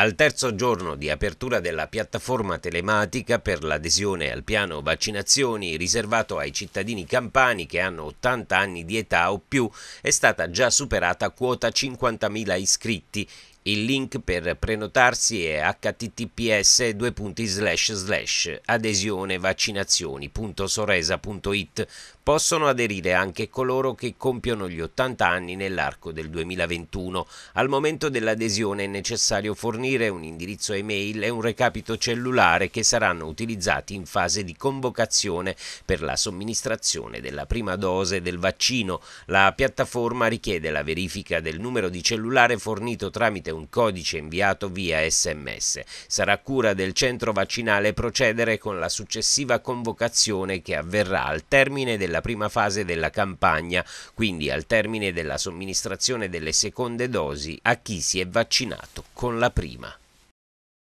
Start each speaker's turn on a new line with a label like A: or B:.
A: Al terzo giorno di apertura della piattaforma telematica per l'adesione al piano vaccinazioni riservato ai cittadini campani che hanno 80 anni di età o più è stata già superata quota 50.000 iscritti, il link per prenotarsi è https adhesionevaccinazioni.soresa.it. Possono aderire anche coloro che compiono gli 80 anni nell'arco del 2021. Al momento dell'adesione è necessario fornire un indirizzo email e un recapito cellulare che saranno utilizzati in fase di convocazione per la somministrazione della prima dose del vaccino. La piattaforma richiede la verifica del numero di cellulare fornito tramite un un codice inviato via sms. Sarà cura del centro vaccinale procedere con la successiva convocazione che avverrà al termine della prima fase della campagna, quindi al termine della somministrazione delle seconde dosi a chi si è vaccinato con la prima.